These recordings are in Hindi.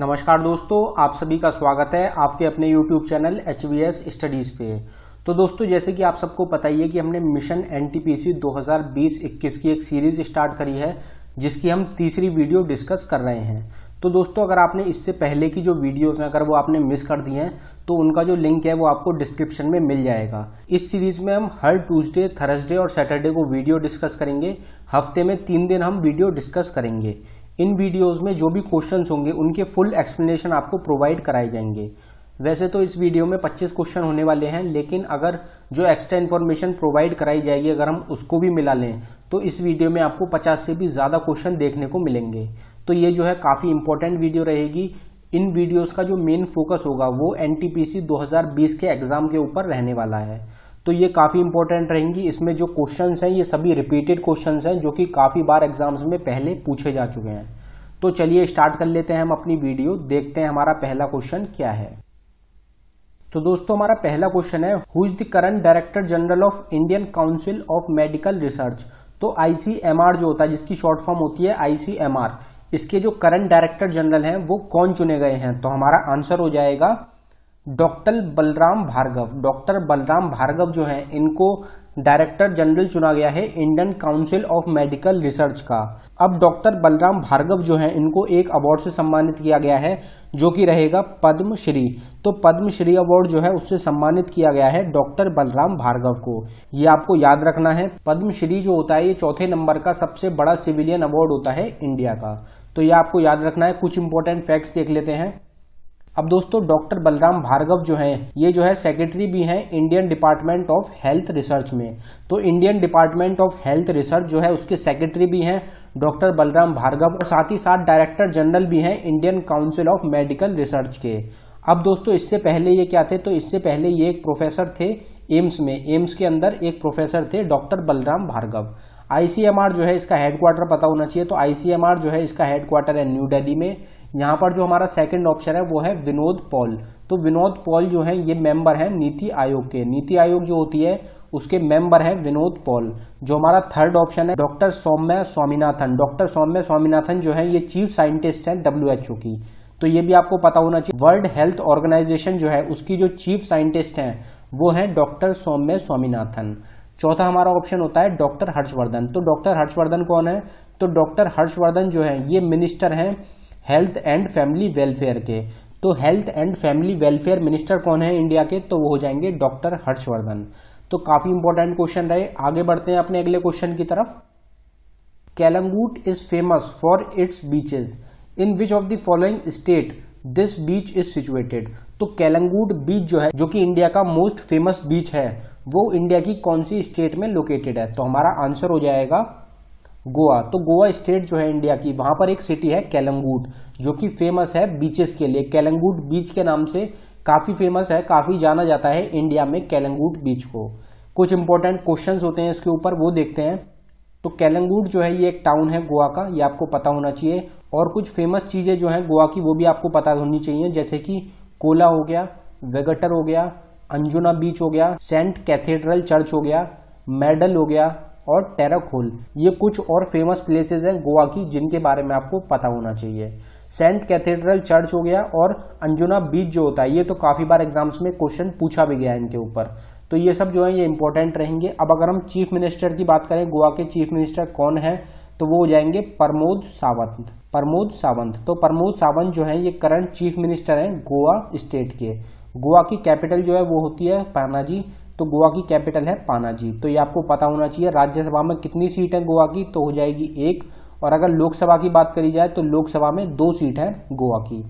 नमस्कार दोस्तों आप सभी का स्वागत है आपके अपने YouTube channel H V S studies पे तो दोस्तों जैसे कि आप सबको पता ही है कि हमने mission N T P C दो हजार बीस इक्कीस की एक सीरीज़ स्टार्ट करी है जिसकी हम तीसरी वीडियो डिस्कस कर रहे हैं तो दोस्तों अगर आपने इससे पहले की जो वीडियोस हैं अगर वो आपने मिस कर दी हैं तो उनका जो लिंक है वो आपको डिस्क्रिप्शन में मिल जाएगा इस सीरीज़ में हम हर ट्यूसडे थर्सडे और सैटरडे को वीडियो डिस्कस करेंगे हफ्ते में तीन दिन हम वीडियो डिस्कस करेंगे इन वीडियोस में जो भी क्वेश्चंस होंगे उनके फुल एक्सप्लेनेशन आपको प्रोवाइड कराए जाएंगे वैसे तो इस वीडियो में 25 क्वेश्चन होने वाले हैं लेकिन अगर जो एक्स्ट्रा इन्फॉर्मेशन प्रोवाइड कराई जाएगी अगर हम उसको भी मिला लें तो इस वीडियो में आपको 50 से भी ज़्यादा क्वेश्चन देखने को मिलेंगे तो ये जो है काफ़ी इंपॉर्टेंट वीडियो रहेगी इन वीडियोस का जो मेन फोकस होगा वो एन टी के एग्ज़ाम के ऊपर रहने वाला है तो ये काफ़ी इंपॉर्टेंट रहेंगी इसमें जो क्वेश्चन हैं ये सभी रिपीटेड क्वेश्चन हैं जो कि काफ़ी बार एग्जाम्स में पहले पूछे जा चुके हैं तो चलिए स्टार्ट कर लेते हैं हम अपनी वीडियो देखते हैं हमारा पहला क्वेश्चन क्या है तो दोस्तों हमारा पहला क्वेश्चन है who is the current director general of Indian council of medical research तो आईसीएमआर जो होता है जिसकी शॉर्ट फॉर्म होती है आईसीएमआर इसके जो करंट डायरेक्टर जनरल हैं वो कौन चुने गए हैं तो हमारा आंसर हो जाएगा डॉक्टर बलराम भार्गव डॉक्टर बलराम भार्गव जो है इनको डायरेक्टर जनरल चुना गया है Indian council of medical research का अब डॉक्टर बलराम भार्गव जो है इनको एक अवार्ड से सम्मानित किया गया है जो कि रहेगा पद्मश्री तो पद्मश्री अवार्ड जो है उससे सम्मानित किया गया है डॉक्टर बलराम भार्गव को ये आपको याद रखना है पद्मश्री जो होता है ये चौथे नंबर का सबसे बड़ा सिविलियन अवार्ड होता है इंडिया का तो ये आपको याद रखना है कुछ इंपॉर्टेंट फैक्ट्स देख लेते हैं अब दोस्तों डॉक्टर बलराम भार्गव जो हैं ये जो है सेक्रेटरी भी हैं Indian department of health research में तो Indian department of health research जो है उसके सेक्रेटरी भी हैं डॉक्टर बलराम भार्गव और साथ ही साथ डायरेक्टर जनरल भी हैं Indian council of medical research के अब दोस्तों इससे पहले ये क्या थे तो इससे पहले ये एक प्रोफेसर थे एम्स में एम्स के अंदर एक प्रोफेसर थे डॉक्टर बलराम भार्गव आईसीएमआर जो है इसका हेडक्वार्टर पता होना चाहिए तो आईसीएमआर जो है इसका हेडक्वार्टर है न्यू दिल्ली में यहाँ पर जो हमारा सेकंड ऑप्शन है वो है विनोद पॉल तो विनोद पॉल जो है ये मेंबर है नीति आयोग के नीति आयोग जो होती है उसके मेंबर है विनोद पॉल जो हमारा थर्ड ऑप्शन है डॉक्टर सौम्य स्वामीनाथन डॉक्टर सौम्य स्वामीनाथन जो है ये चीफ साइंटिस्ट है डब्ल्यू की तो ये भी आपको पता होना चाहिए वर्ल्ड हेल्थ ऑर्गेनाइजेशन जो है उसकी जो चीफ साइंटिस्ट है वो है डॉक्टर सौम्य स्वामीनाथन चौथा हमारा ऑप्शन होता है डॉक्टर हर्षवर्धन तो डॉक्टर हर्षवर्धन कौन है तो डॉक्टर हर्षवर्धन जो है ये मिनिस्टर हैं हेल्थ एंड फैमिली वेलफेयर के तो health and family welfare minister कौन है इंडिया के तो वो हो जाएंगे डॉक्टर हर्षवर्धन तो काफी इंपॉर्टेंट क्वेश्चन रहे आगे बढ़ते हैं अपने अगले क्वेश्चन की तरफ Calangute is famous for its beaches in which of the following state this beach is situated तो कैलंगूट बीच जो है जो कि इंडिया का मोस्ट फेमस बीच है वो इंडिया की कौन सी स्टेट में लोकेटेड है तो हमारा आंसर हो जाएगा गोवा तो गोवा स्टेट जो है इंडिया की वहां पर एक सिटी है कैलंगूट जो कि फेमस है बीचेस के लिए कैलंगूट बीच के नाम से काफ़ी फेमस है काफ़ी जाना जाता है इंडिया में कैलंगूट बीच को कुछ इंपॉर्टेंट क्वेश्चंस होते हैं इसके ऊपर वो देखते हैं तो कैलंगूट जो है ये एक टाउन है गोवा का ये आपको पता होना चाहिए और कुछ फेमस चीज़ें जो है गोवा की वो भी आपको पता होनी चाहिए जैसे कि कोला हो गया वेगटर हो गया अंजुना बीच हो गया सेंट कैथेड्रल चर्च हो गया मेडल हो गया और टेराखोल ये कुछ और फेमस प्लेसेस हैं गोवा की जिनके बारे में आपको पता होना चाहिए सेंट कैथेड्रल चर्च हो गया और अंजुना बीच जो होता है ये तो काफ़ी बार एग्जाम्स में क्वेश्चन पूछा भी गया है इनके ऊपर तो ये सब जो है ये इंपॉर्टेंट रहेंगे अब अगर हम चीफ मिनिस्टर की बात करें गोवा के चीफ मिनिस्टर कौन है तो वो हो जाएंगे प्रमोद सावंत प्रमोद सावंत तो प्रमोद सावंत जो है ये करंट चीफ मिनिस्टर हैं गोवा स्टेट के गोवा की कैपिटल जो है वो होती है पानाजी तो गोवा की कैपिटल है पानाजी तो ये आपको पता होना चाहिए राज्यसभा में कितनी सीट है गोवा की तो हो जाएगी एक और अगर लोकसभा की बात करी जाए तो लोकसभा में दो सीट है गोवा की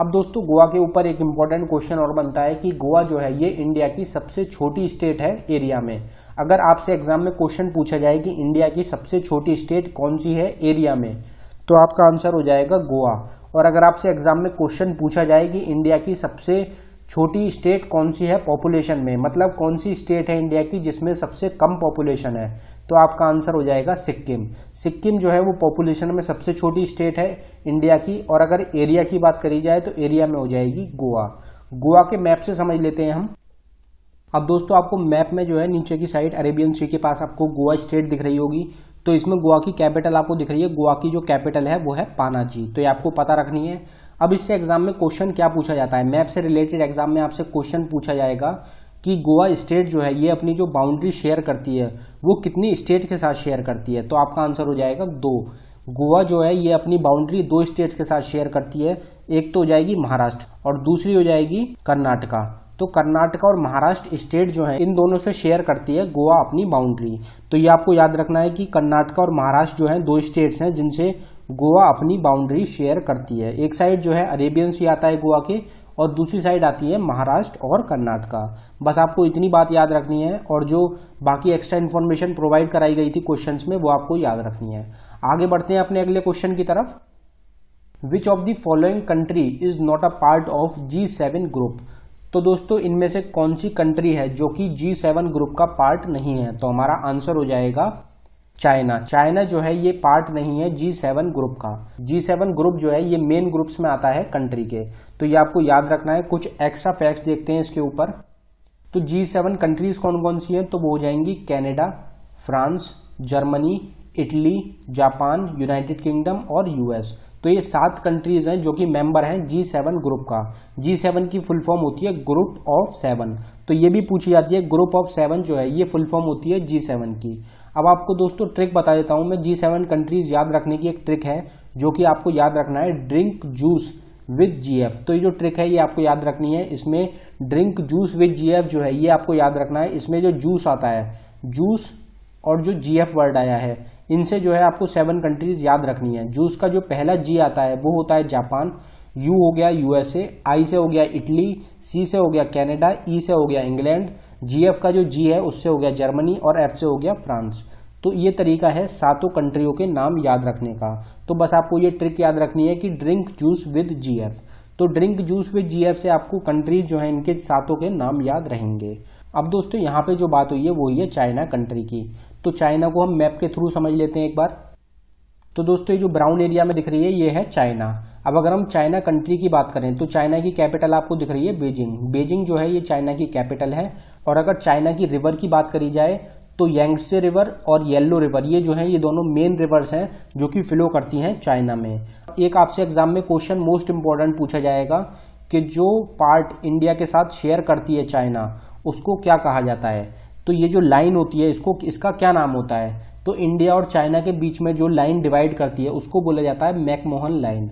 अब दोस्तों गोवा के ऊपर एक इम्पॉर्टेंट क्वेश्चन और बनता है कि गोवा जो है ये इंडिया की सबसे छोटी स्टेट है एरिया में अगर आपसे एग्जाम में क्वेश्चन पूछा जाए कि इंडिया की सबसे छोटी स्टेट कौन सी है एरिया में तो आपका आंसर हो जाएगा गोवा और अगर आपसे एग्जाम में क्वेश्चन पूछा जाए कि इंडिया की सबसे छोटी स्टेट कौन सी है पॉपुलेशन में मतलब कौन सी स्टेट है इंडिया की जिसमें सबसे कम पॉपुलेशन है तो आपका आंसर हो जाएगा सिक्किम सिक्किम जो है वो पॉपुलेशन में सबसे छोटी स्टेट है इंडिया की और अगर एरिया की बात करी जाए तो एरिया में हो जाएगी गोवा गोवा के मैप से समझ लेते हैं हम अब दोस्तों आपको मैप में जो है नीचे की साइड अरेबियन सी के पास आपको गोवा स्टेट दिख रही होगी तो इसमें गोवा की कैपिटल आपको दिख रही है गोवा की जो कैपिटल है वो है पानाजी तो ये आपको पता रखनी है अब इससे एग्जाम में क्वेश्चन क्या पूछा जाता है मैप से रिलेटेड एग्जाम में आपसे क्वेश्चन पूछा जाएगा कि गोवा स्टेट जो है ये अपनी जो बाउंड्री शेयर करती है वो कितनी स्टेट के साथ शेयर करती है तो आपका आंसर हो जाएगा दो गोवा जो है ये अपनी बाउंड्री दो स्टेट्स के साथ शेयर करती है एक तो हो जाएगी महाराष्ट्र और दूसरी हो जाएगी कर्नाटका तो कर्नाटका और महाराष्ट्र स्टेट जो है इन दोनों से शेयर करती है गोवा अपनी बाउंड्री तो ये आपको याद रखना है कि कर्नाटका और महाराष्ट्र जो है दो स्टेट्स हैं जिनसे गोवा अपनी बाउंड्री शेयर करती है एक साइड जो है अरेबियन सी आता है गोवा के और दूसरी साइड आती है महाराष्ट्र और कर्नाटका बस आपको इतनी बात याद रखनी है और जो बाकी एक्स्ट्रा इन्फॉर्मेशन प्रोवाइड कराई गई थी क्वेश्चन में वो आपको याद रखनी है आगे बढ़ते हैं अपने अगले क्वेश्चन की तरफ which of the following country is not a part of G seven group तो दोस्तों इनमें से कौन सी कंट्री है जो कि जी सेवन ग्रुप का पार्ट नहीं है तो हमारा आंसर हो जाएगा चाइना चाइना जो है ये पार्ट नहीं है जी सेवन ग्रुप का जी सेवन ग्रुप जो है ये मेन ग्रुप्स में आता है कंट्री के तो ये आपको याद रखना है कुछ एक्स्ट्रा फैक्ट देखते हैं इसके ऊपर तो जी सेवन कंट्रीज कौन कौन सी हैं तो वो हो जाएंगी Canada France Germany Italy Japan United Kingdom और यूएस तो ये सात कंट्रीज हैं जो कि मेंबर हैं जी सेवन ग्रुप का जी सेवन की फुल फॉर्म होती है ग्रुप ऑफ सेवन तो ये भी पूछी जाती है ग्रुप ऑफ सेवन जो है ये फुल फॉर्म होती है जी सेवन की अब आपको दोस्तों ट्रिक बता देता हूं मैं जी सेवन कंट्रीज याद रखने की एक ट्रिक है जो कि आपको याद रखना है ड्रिंक जूस विद एफ तो ये जो ट्रिक है ये आपको याद रखनी है इसमें ड्रिंक जूस विद एफ जो है ये आपको याद रखना है इसमें जो जूस आता है जूस और जो जी एफ वर्ड आया है इनसे जो है आपको सेवन कंट्रीज याद रखनी है जो उसका जो पहला जी आता है वो होता है जापान यू हो गया यूएसए आई से हो गया इटली सी से हो गया कैनेडा ई e से हो गया इंग्लैंड जी एफ का जो जी है उससे हो गया जर्मनी और एफ से हो गया फ्रांस तो ये तरीका है सातों कंट्रियों के नाम याद रखने का तो बस आपको ये ट्रिक याद रखनी है कि drink juice with G F तो drink juice with G F से आपको कंट्रीज जो है इनके सातों के नाम याद रहेंगे अब दोस्तों यहाँ पे जो बात हुई है वो हुई है चाइना कंट्री की तो चाइना को हम मैप के थ्रू समझ लेते हैं एक बार तो दोस्तों ये जो ब्राउन एरिया में दिख रही है ये है चाइना अब अगर हम चाइना कंट्री की बात करें तो चाइना की कैपिटल आपको दिख रही है बीजिंग बीजिंग जो है ये चाइना की कैपिटल है और अगर चाइना की रिवर की बात करी जाए तो यंगसे रिवर और येल्लो रिवर ये जो है ये दोनों मेन रिवर्स हैं जो कि फ्लो करती हैं चाइना में एक आपसे एग्जाम में क्वेश्चन मोस्ट इंपॉर्टेंट पूछा जाएगा कि जो पार्ट इंडिया के साथ शेयर करती है चाइना उसको क्या कहा जाता है तो ये जो लाइन होती है इसको इसका क्या नाम होता है तो इंडिया और चाइना के बीच में जो लाइन डिवाइड करती है उसको बोला जाता है मैकमोहन लाइन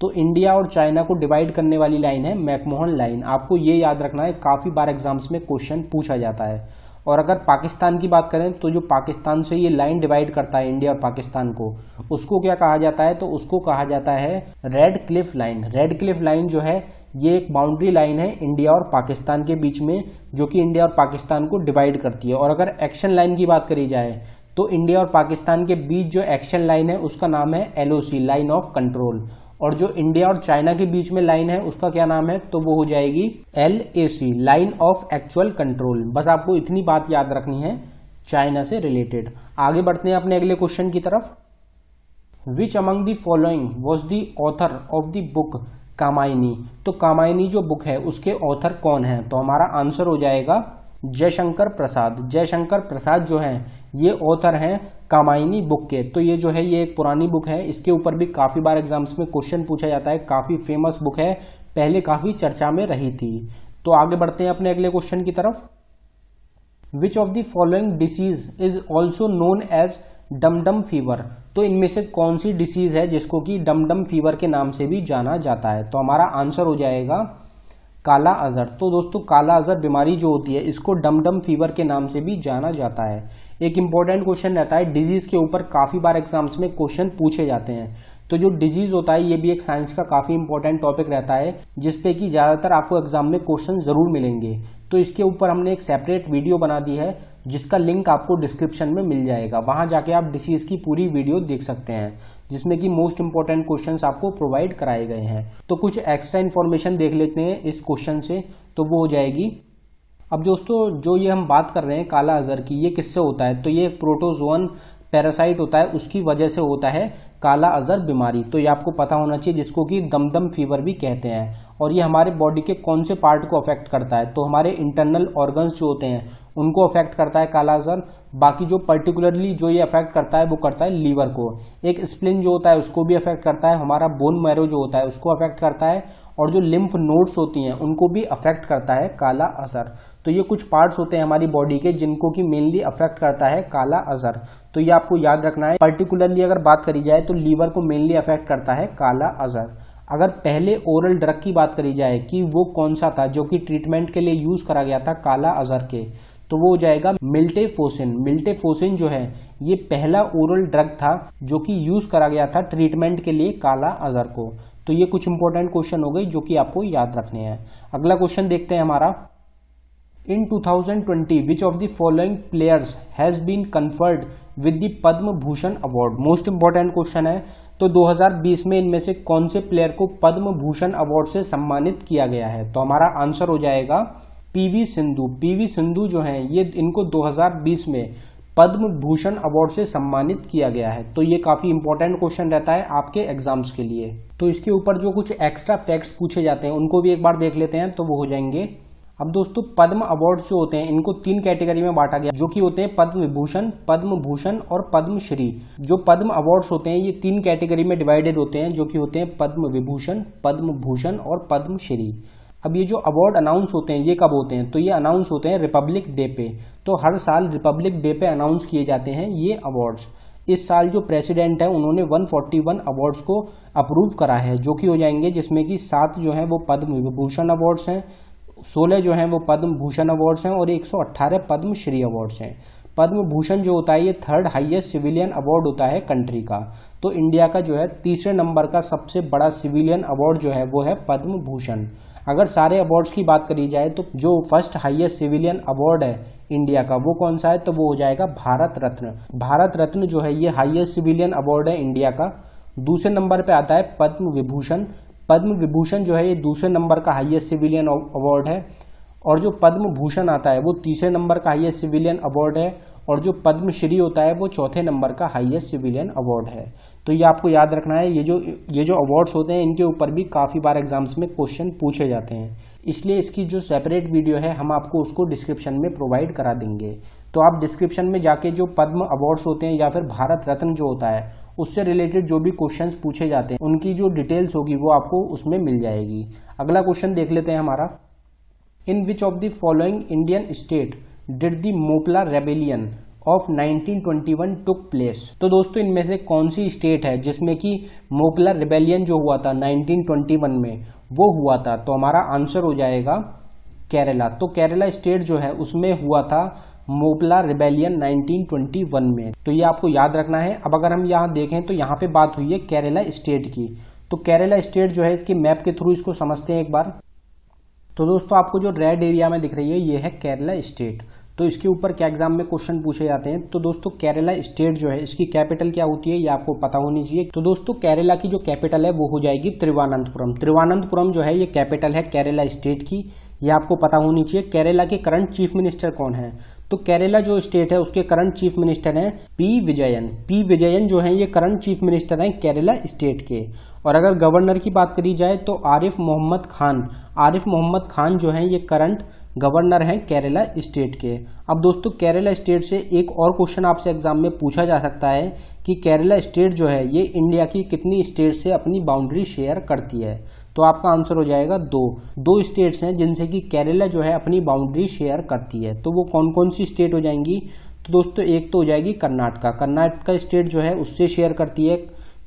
तो इंडिया और चाइना को डिवाइड करने वाली लाइन है मैकमोहन लाइन आपको ये याद रखना है काफ़ी बार एग्जाम्स में क्वेश्चन पूछा जाता है और अगर पाकिस्तान की बात करें तो जो पाकिस्तान से ये लाइन डिवाइड करता है इंडिया और पाकिस्तान को उसको क्या कहा जाता है तो उसको कहा जाता है Radcliffe line Radcliffe line जो है ये एक बाउंड्री लाइन है इंडिया और पाकिस्तान के बीच में जो कि इंडिया और पाकिस्तान को डिवाइड करती है और अगर एक्शन लाइन की बात करी जाए तो इंडिया और पाकिस्तान के बीच जो एक्शन लाइन है उसका नाम है एलओसी लाइन ऑफ कंट्रोल और जो इंडिया और चाइना के बीच में लाइन है उसका क्या नाम है तो वो हो जाएगी L A C line of actual control बस आपको इतनी बात याद रखनी है चाइना से रिलेटेड आगे बढ़ते हैं अपने अगले क्वेश्चन की तरफ which among the following was the author of the book Kamayani तो कामायनी जो बुक है उसके ऑथर कौन है तो हमारा आंसर हो जाएगा जयशंकर प्रसाद जयशंकर प्रसाद जो है ये ऑथर हैं कामायनी बुक के तो ये जो है ये एक पुरानी बुक है इसके ऊपर भी काफ़ी बार एग्जाम्स में क्वेश्चन पूछा जाता है काफ़ी फेमस बुक है पहले काफ़ी चर्चा में रही थी तो आगे बढ़ते हैं अपने अगले क्वेश्चन की तरफ which of the following disease is also known as dum dum fever तो इनमें से कौन सी डिसीज़ है जिसको कि डमडम फीवर के नाम से भी जाना जाता है तो हमारा आंसर हो जाएगा काला अजहर तो दोस्तों काला अजहर बीमारी जो होती है इसको डमडम फीवर के नाम से भी जाना जाता है एक इंपॉर्टेंट क्वेश्चन रहता है डिजीज़ के ऊपर काफ़ी बार एग्जाम्स में क्वेश्चन पूछे जाते हैं तो जो डिजीज होता है ये भी एक साइंस का काफी इंपॉर्टेंट टॉपिक रहता है जिसपे कि ज्यादातर आपको एग्जाम में क्वेश्चन जरूर मिलेंगे तो इसके ऊपर हमने एक सेपरेट वीडियो बना दी है जिसका लिंक आपको डिस्क्रिप्शन में मिल जाएगा वहां जाके आप डिसीज की पूरी वीडियो देख सकते हैं जिसमें कि मोस्ट इंपॉर्टेंट क्वेश्चंस आपको प्रोवाइड कराए गए हैं तो कुछ एक्स्ट्रा इन्फॉर्मेशन देख लेते हैं इस क्वेश्चन से तो वो हो जाएगी अब दोस्तों जो ये हम बात कर रहे हैं काला अजर की ये किससे होता है तो ये एक प्रोटोजोन पैरासाइट होता है उसकी वजह से होता है काला अजर बीमारी तो ये आपको पता होना चाहिए जिसको कि दमदम फीवर भी कहते हैं और ये हमारे बॉडी के कौन से पार्ट को अफेक्ट करता है तो हमारे इंटरनल ऑर्गन्स जो होते हैं उनको अफेक्ट करता है काला अजर बाकी जो पर्टिकुलरली जो ये अफेक्ट करता है वो करता है लीवर को एक स्प्लिन जो होता है उसको भी अफेक्ट करता है हमारा बोन मैरो जो होता है उसको अफेक्ट करता है और जो लिम्फ नोड्स होती हैं उनको भी अफेक्ट करता है काला असर तो ये कुछ पार्ट्स होते हैं हमारी बॉडी के जिनको कि मेनली अफेक्ट करता है काला असर तो ये आपको याद रखना है पर्टिकुलरली अगर बात करी जाए तो लीवर को मेनली अफेक्ट करता है काला असर अगर पहले ओरल ड्रग की बात करी जाए कि वो कौन सा था जो कि ट्रीटमेंट के लिए यूज़ करा गया था काला अजहर के तो वो हो जाएगा मिल्टेफोसिन मिल्टेफोसिन जो है ये पहला ओरल ड्रग था जो कि यूज करा गया था ट्रीटमेंट के लिए काला अजहर को तो ये कुछ इंपॉर्टेंट क्वेश्चन हो गई जो कि आपको याद रखने हैं अगला क्वेश्चन देखते हैं हमारा in 2020 which of the following players has been conferred with the Padma Bhushan award most important question है तो 2020 में इनमें से कौन से प्लेयर को पद्म भूषण अवार्ड से सम्मानित किया गया है तो हमारा आंसर हो जाएगा पीवी सिंधु पीवी सिंधु जो हैं ये इनको 2020 में पद्म भूषण अवार्ड से सम्मानित किया गया है तो ये काफी इंपॉर्टेंट क्वेश्चन रहता है आपके एग्जाम्स के लिए तो इसके ऊपर जो कुछ एक्स्ट्रा फैक्ट्स पूछे जाते हैं उनको भी एक बार देख लेते हैं तो वो हो जाएंगे अब दोस्तों पद्म अवार्ड जो होते हैं इनको तीन कैटेगरी में बांटा गया जो कि होते हैं पद्म विभूषण पद्म भूषण और पद्मश्री जो पद्म अवार्ड होते हैं ये तीन कैटेगरी में डिवाइडेड होते हैं जो कि होते हैं पद्म विभूषण पद्म भूषण और पद्मश्री अब ये जो अवार्ड अनाउंस होते हैं ये कब होते हैं तो ये अनाउंस होते हैं रिपब्लिक डे पे तो हर साल रिपब्लिक डे पे अनाउंस किए जाते हैं ये अवार्ड्स इस साल जो प्रेसिडेंट है उन्होंने 141 अवार्ड्स को अप्रूव करा है जो कि हो जाएंगे जिसमें कि सात जो हैं वो पद्म विभूषण अवार्ड्स हैं सोलह जो हैं वो पद्म भूषण अवार्ड्स हैं और 118 पद्मश्री अवार्ड्स हैं पद्म भूषण जो होता है ये थर्ड हाईएस्ट सिविलियन अवार्ड होता है कंट्री का तो इंडिया का जो है तीसरे नंबर का सबसे बड़ा सिविलियन अवार्ड जो है वो है पद्म भूषण अगर सारे अवार्ड्स की बात करी जाए तो जो फर्स्ट हाईएस्ट सिविलियन अवार्ड है इंडिया का वो कौन सा है तो वो हो जाएगा भारत रत्न भारत रत्न जो है ये हाइएस्ट सिविलियन अवार्ड है इंडिया का दूसरे नंबर पे आता है पद्म विभूषण पद्म विभूषण जो है ये दूसरे नंबर का हाइएस्ट सिविलियन अवार्ड है और जो पद्म भूषण आता है वो तीसरे नंबर का हाइएस्ट सिविलियन अवार्ड है और जो पद्मश्री होता है वो चौथे नंबर का हाईएस्ट सिविलियन अवार्ड है तो ये आपको याद रखना है ये जो ये जो अवार्ड्स होते हैं इनके ऊपर भी काफ़ी बार एग्जाम्स में क्वेश्चन पूछे जाते हैं इसलिए इसकी जो सेपरेट वीडियो है हम आपको उसको डिस्क्रिप्शन में प्रोवाइड करा देंगे तो आप डिस्क्रिप्शन में जाके जो पद्म अवार्ड्स होते हैं या फिर भारत रत्न जो होता है उससे रिलेटेड जो भी क्वेश्चन पूछे जाते हैं उनकी जो डिटेल्स होगी वो आपको उसमें मिल जाएगी अगला क्वेश्चन देख लेते हैं हमारा in which of the following Indian state did the Moplah rebellion of 1921 took place तो दोस्तों इनमें से कौन सी स्टेट है जिसमें कि मोपला रिबेलियन जो हुआ था 1921 में वो हुआ था तो हमारा आंसर हो जाएगा केरला तो केरला स्टेट जो है उसमें हुआ था मोपला रिबेलियन 1921 में तो ये आपको याद रखना है अब अगर हम यहाँ देखें तो यहाँ पे बात हुई है केरला स्टेट की तो केरला स्टेट जो है कि मैप के थ्रू इसको समझते हैं एक बार तो दोस्तों आपको जो रेड एरिया में दिख रही है ये है केरला स्टेट तो इसके ऊपर क्या एग्जाम में क्वेश्चन पूछे जाते हैं तो दोस्तों केरला स्टेट जो है इसकी कैपिटल क्या होती है ये आपको पता होनी चाहिए तो दोस्तों केरला की जो कैपिटल है वो हो जाएगी त्रिवानंतपुरम त्रिवानंतपुरम जो है ये कैपिटल है केरला स्टेट की ये आपको पता होनी चाहिए केरला के करंट चीफ मिनिस्टर कौन है तो केरला जो स्टेट है उसके करंट चीफ मिनिस्टर हैं पी विजयन पी विजयन जो हैं ये करंट चीफ मिनिस्टर हैं केरला स्टेट के और अगर गवर्नर की बात करी जाए तो आरिफ मोहम्मद खान आरिफ मोहम्मद खान जो हैं ये करंट गवर्नर हैं केरला स्टेट के अब दोस्तों केरला स्टेट से एक और क्वेश्चन आपसे एग्जाम में पूछा जा सकता है कि केरला स्टेट जो है ये इंडिया की कितनी स्टेट से अपनी बाउंड्री शेयर करती है तो आपका आंसर हो जाएगा दो दो स्टेट्स हैं जिनसे कि केरला जो है अपनी बाउंड्री शेयर करती है तो वो कौन कौन सी स्टेट हो जाएंगी तो दोस्तों एक तो हो जाएगी कर्नाटका कर्नाटका स्टेट जो है उससे शेयर करती है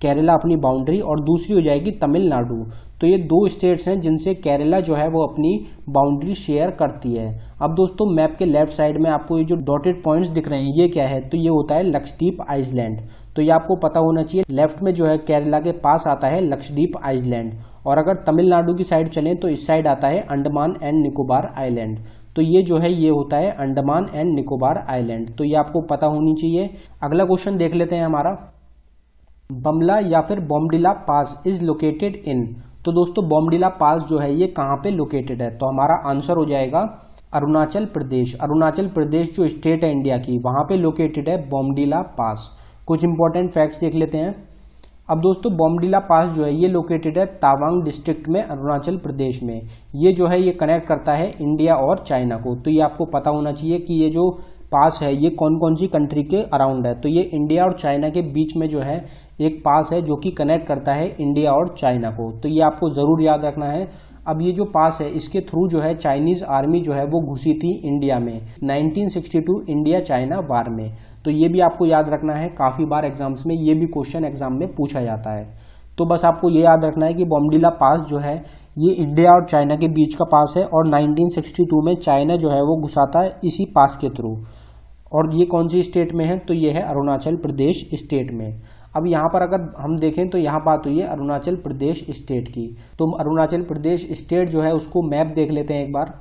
केरला अपनी बाउंड्री और दूसरी हो जाएगी तमिलनाडु तो ये दो स्टेट्स हैं जिनसे केरला जो है वो अपनी बाउंड्री शेयर करती है अब दोस्तों मैप के लेफ्ट साइड में आपको ये जो डॉटेड पॉइंट्स दिख रहे हैं ये क्या है तो ये होता है लक्षद्वीप आइसलैंड तो ये आपको पता होना चाहिए लेफ्ट में जो है केरला के पास आता है लक्षद्वीप आइसलैंड और अगर तमिलनाडु की साइड चलें तो इस साइड आता है अंडमान एंड निकोबार आइलैंड तो ये जो है ये होता है अंडमान एंड निकोबार आइलैंड तो ये आपको पता होनी चाहिए अगला क्वेश्चन देख लेते हैं हमारा बमला या फिर बॉम्डिला पास इज लोकेटेड इन तो दोस्तों बॉम्डिला पास जो है ये कहाँ पे लोकेटेड है तो हमारा आंसर हो जाएगा अरुणाचल प्रदेश अरुणाचल प्रदेश जो स्टेट है इंडिया की वहाँ पे लोकेटेड है बॉम्डिला पास कुछ इंपॉर्टेंट फैक्ट्स देख लेते हैं अब दोस्तों बॉमडिला पास जो है ये लोकेटेड है तावांग डिस्ट्रिक्ट में अरुणाचल प्रदेश में ये जो है ये कनेक्ट करता है इंडिया और चाइना को तो ये आपको पता होना चाहिए कि ये जो पास है ये कौन कौन सी कंट्री के अराउंड है तो ये इंडिया और चाइना के बीच में जो है एक पास है जो कि कनेक्ट करता है इंडिया और चाइना को तो ये आपको ज़रूर याद रखना है अब ये जो पास है इसके थ्रू जो है चाइनीज आर्मी जो है वो घुसी थी इंडिया में 1962 इंडिया चाइना वार में तो ये भी आपको याद रखना है काफ़ी बार एग्जाम्स में ये भी क्वेश्चन एग्जाम में पूछा जाता है तो बस आपको ये याद रखना है कि बॉम्डिला पास जो है ये इंडिया और चाइना के बीच का पास है और 1962 में चाइना जो है वो घुसाता है इसी पास के थ्रू और ये कौन सी स्टेट में है तो ये है अरुणाचल प्रदेश स्टेट में अब यहाँ पर अगर हम देखें तो यहाँ बात हुई है अरुणाचल प्रदेश स्टेट की तो अरुणाचल प्रदेश स्टेट जो है उसको मैप देख लेते हैं एक बार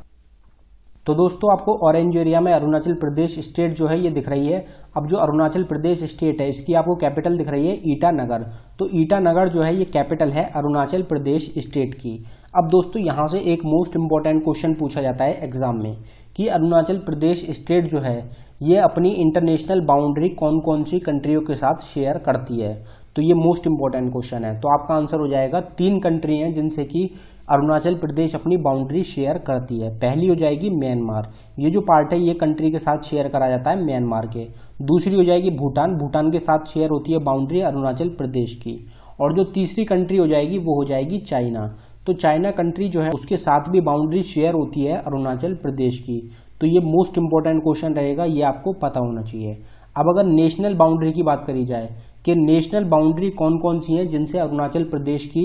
तो दोस्तों आपको ऑरेंज एरिया में अरुणाचल प्रदेश स्टेट जो है ये दिख रही है अब जो अरुणाचल प्रदेश स्टेट है इसकी आपको कैपिटल दिख रही है ईटानगर तो ईटानगर जो है ये कैपिटल है अरुणाचल प्रदेश स्टेट की अब दोस्तों यहाँ से एक मोस्ट इम्पॉर्टेंट क्वेश्चन पूछा जाता है एग्जाम में कि अरुणाचल प्रदेश स्टेट जो है ये अपनी इंटरनेशनल बाउंड्री कौन कौन सी कंट्रियों के साथ शेयर करती है तो ये मोस्ट इम्पॉर्टेंट क्वेश्चन है तो आपका आंसर हो जाएगा तीन कंट्री हैं जिनसे कि अरुणाचल प्रदेश अपनी बाउंड्री शेयर करती है पहली हो जाएगी म्यांमार ये जो पार्ट है ये कंट्री के साथ शेयर करा जाता है म्यांमार के दूसरी हो जाएगी भूटान भूटान के साथ शेयर होती है बाउंड्री अरुणाचल प्रदेश की और जो तीसरी कंट्री हो जाएगी वो हो जाएगी चाइना तो चाइना कंट्री जो है उसके साथ भी बाउंड्री शेयर होती है अरुणाचल प्रदेश की तो ये मोस्ट इंपॉर्टेंट क्वेश्चन रहेगा ये आपको पता होना चाहिए अब अगर नेशनल बाउंड्री की बात करी जाए कि नेशनल बाउंड्री कौन कौन सी हैं जिनसे अरुणाचल प्रदेश की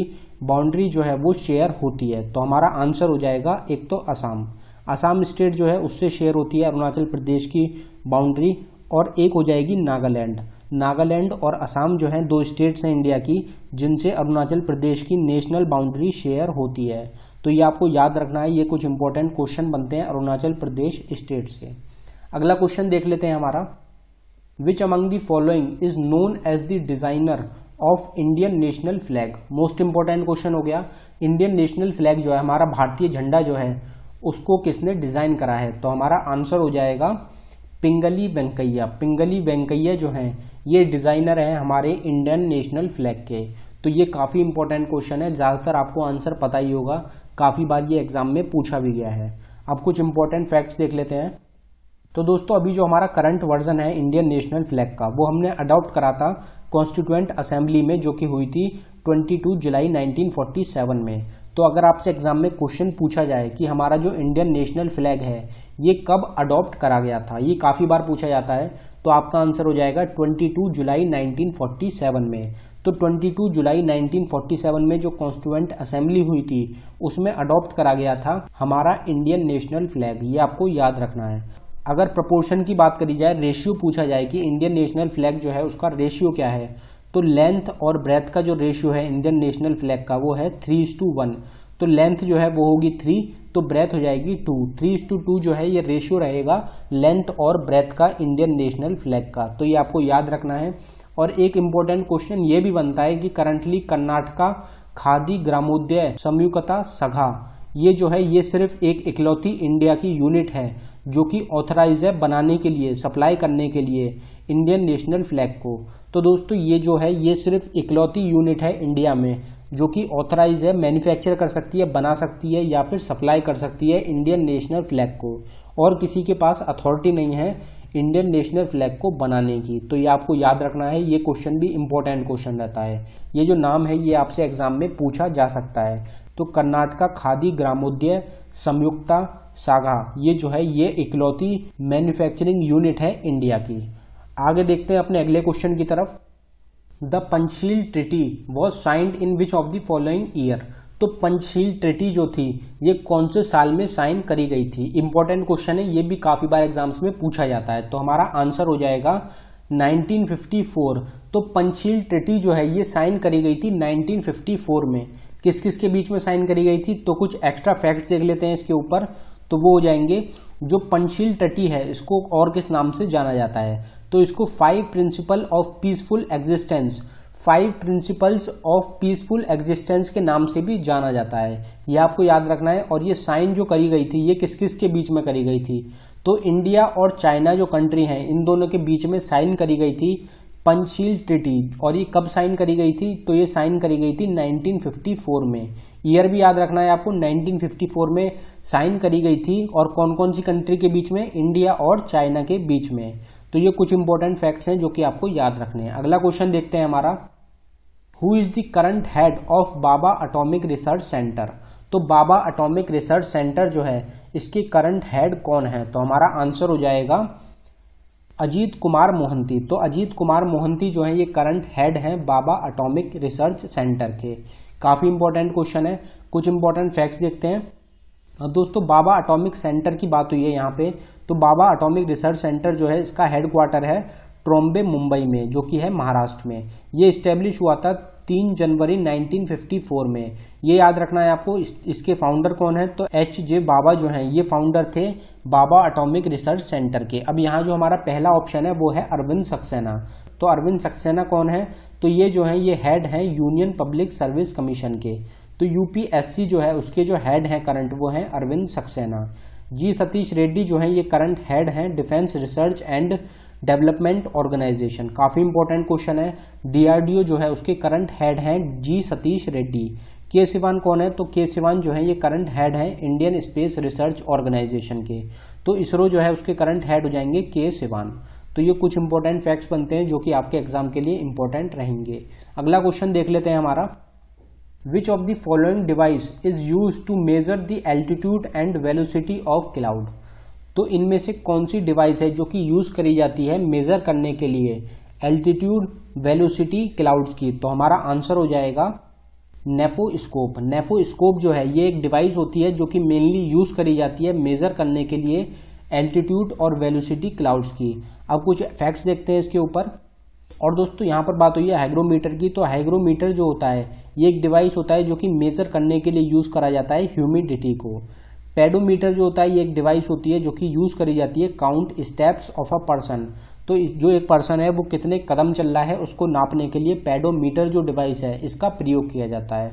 बाउंड्री जो है वो शेयर होती है तो हमारा आंसर हो जाएगा एक तो असम असम स्टेट जो है उससे शेयर होती है अरुणाचल प्रदेश की बाउंड्री और एक हो जाएगी नागालैंड नागालैंड और असम जो है दो स्टेट्स हैं इंडिया की जिनसे अरुणाचल प्रदेश की नेशनल बाउंड्री शेयर होती है तो ये आपको याद रखना है ये कुछ इंपॉर्टेंट क्वेश्चन बनते हैं अरुणाचल प्रदेश स्टेट से अगला क्वेश्चन देख लेते हैं हमारा which among the following is known as the designer of Indian national flag most important question हो गया इंडियन नेशनल फ्लैग जो है हमारा भारतीय झंडा जो है उसको किसने डिजाइन करा है तो हमारा आंसर हो जाएगा पिंगली वेंकैया पिंगली वेंकैया जो हैं ये डिजाइनर हैं हमारे इंडियन नेशनल फ्लैग के तो ये काफ़ी इंपॉर्टेंट क्वेश्चन है ज़्यादातर आपको आंसर पता ही होगा काफ़ी बार ये एग्जाम में पूछा भी गया है अब कुछ इंपॉर्टेंट फैक्ट्स देख लेते हैं तो दोस्तों अभी जो हमारा करंट वर्जन है इंडियन नेशनल फ्लैग का वो हमने अडॉप्ट करा था कॉन्स्टिट्यूएंट असेंबली में जो कि हुई थी 22 जुलाई 1947 में तो अगर आपसे एग्जाम में क्वेश्चन पूछा जाए कि हमारा जो इंडियन नेशनल फ्लैग है ये कब अडॉप्ट करा गया था ये काफ़ी बार पूछा जाता है तो आपका आंसर हो जाएगा 22 जुलाई 1947 में तो 22 जुलाई 1947 में जो कॉन्स्टिट्यूएंट असेंबली हुई थी उसमें अडॉप्ट करा गया था हमारा इंडियन नेशनल फ्लैग ये आपको याद रखना है अगर प्रपोर्शन की बात करी जाए रेशियो पूछा जाए कि इंडियन नेशनल फ्लैग जो है उसका रेशियो क्या है तो लेंथ और ब्रेथ का जो रेशियो है इंडियन नेशनल फ्लैग का वो है थ्री इज टू वन तो लेंथ जो है वो होगी थ्री तो ब्रेथ हो जाएगी two three is to two जो है ये रेशियो रहेगा लेंथ और ब्रेथ का इंडियन नेशनल फ्लैग का तो ये आपको याद रखना है और एक इम्पोर्टेंट क्वेश्चन ये भी बनता है कि करंटली कर्नाटका खादी ग्रामोदय संयुक्ता सघा ये जो है ये सिर्फ एक इकलौती इंडिया की यूनिट है जो कि ऑथराइज है बनाने के लिए सप्लाई करने के लिए इंडियन नेशनल फ्लैग को तो दोस्तों ये जो है ये सिर्फ इकलौती यूनिट है इंडिया में जो कि ऑथराइज है मैन्युफैक्चर कर सकती है बना सकती है या फिर सप्लाई कर सकती है इंडियन नेशनल फ्लैग को और किसी के पास अथॉरिटी नहीं है इंडियन नेशनल फ्लैग को बनाने की तो ये आपको याद रखना है ये क्वेश्चन भी इम्पोर्टेंट क्वेश्चन रहता है ये जो नाम है ये आपसे एग्जाम में पूछा जा सकता है तो कर्नाटका खादी ग्रामोद्य संयुक्ता सागा ये जो है ये इकलौती मैन्युफैक्चरिंग यूनिट है इंडिया की आगे देखते हैं अपने अगले क्वेश्चन की तरफ the Panchsheel treaty was signed in which of the following year तो पंचशील ट्रिटी जो थी ये कौन से साल में साइन करी गई थी इंपॉर्टेंट क्वेश्चन है ये भी काफ़ी बार एग्जाम्स में पूछा जाता है तो हमारा आंसर हो जाएगा 1954 तो पंचशील ट्रिटी जो है ये साइन करी गई थी 1954 में किस किस के बीच में साइन करी गई थी तो कुछ एक्स्ट्रा फैक्ट देख लेते हैं इसके ऊपर तो वो हो जाएंगे जो पंचशील टटी है इसको और किस नाम से जाना जाता है तो इसको five principle of peaceful existence five principles of peaceful existence के नाम से भी जाना जाता है ये आपको याद रखना है और ये साइन जो करी गई थी ये किस किस के बीच में करी गई थी तो इंडिया और चाइना जो कंट्री हैं इन दोनों के बीच में साइन करी गई थी पंचशील ट्रिटी और ये कब साइन करी गई थी तो ये साइन करी गई थी 1954 में ईयर भी याद रखना है आपको 1954 में साइन करी गई थी और कौन कौन सी कंट्री के बीच में इंडिया और चाइना के बीच में तो ये कुछ इंपॉर्टेंट फैक्ट्स हैं जो कि आपको याद रखने हैं अगला क्वेश्चन देखते हैं हमारा who is the current head of Bhabha atomic research centre तो बाबा अटोमिक रिसर्च सेंटर जो है इसके करंट हेड कौन है तो हमारा आंसर हो जाएगा अजीत कुमार मोहंती तो अजीत कुमार मोहंती जो है ये करंट हेड हैं बाबा अटोमिक रिसर्च सेंटर के काफ़ी इंपॉर्टेंट क्वेश्चन है कुछ इंपॉर्टेंट फैक्ट्स देखते हैं दोस्तों बाबा अटोमिक सेंटर की बात हुई है यहाँ पे तो बाबा अटोमिक रिसर्च सेंटर जो है इसका हेडक्वार्टर है ट्रोम्बे मुंबई में जो कि है महाराष्ट्र में ये इस्टेब्लिश हुआ था तीन जनवरी 1954 में ये याद रखना है आपको इस, इसके फाउंडर कौन है तो एच जे बाबा जो हैं ये फाउंडर थे बाबा अटोमिक रिसर्च सेंटर के अब यहाँ जो हमारा पहला ऑप्शन है वो है अरविंद सक्सेना तो अरविंद सक्सेना कौन है तो ये जो है ये हेड है यूनियन पब्लिक सर्विस कमीशन के तो यूपीएससी जो है उसके जो हेड हैं करंट वो हैं अरविंद सक्सेना जी सतीश रेड्डी जो हैं ये करंट हेड हैं defence research and development organisation काफ़ी इंपॉर्टेंट क्वेश्चन है डीआरडीओ जो है उसके करंट हेड हैं जी सतीश रेड्डी के सिवान कौन है तो के सिवान जो है ये करंट हेड है इंडियन स्पेस रिसर्च ऑर्गेनाइजेशन के तो इसरो जो है उसके करंट हेड हो जाएंगे के सिवान तो ये कुछ इंपॉर्टेंट फैक्ट्स बनते हैं जो कि आपके एग्जाम के लिए इंपॉर्टेंट रहेंगे अगला क्वेश्चन देख लेते हैं हमारा which of the following device is use to measure the altitude and velocity of cloud तो इनमें से कौन सी डिवाइस है जो कि यूज़ करी जाती है मेज़र करने के लिए एल्टीट्यूड वेलोसिटी क्लाउड्स की तो हमारा आंसर हो जाएगा नेफोस्कोप नेफोस्कोप जो है ये एक डिवाइस होती है जो कि मेनली यूज़ करी जाती है मेज़र करने के लिए एल्टीट्यूड और वेलोसिटी क्लाउड्स की अब कुछ फैक्ट्स देखते हैं इसके ऊपर और दोस्तों यहाँ पर बात हुई है हाइग्रोमीटर की तो हाइग्रोमीटर जो होता है ये एक डिवाइस होता है जो कि मेज़र करने के लिए यूज़ करा जाता है ह्यूमिडिटी को पेडोमीटर जो होता है ये एक डिवाइस होती है जो कि यूज़ करी जाती है count steps of a person तो जो एक पर्सन है वो कितने कदम चल रहा है उसको नापने के लिए पेडोमीटर जो डिवाइस है इसका प्रयोग किया जाता है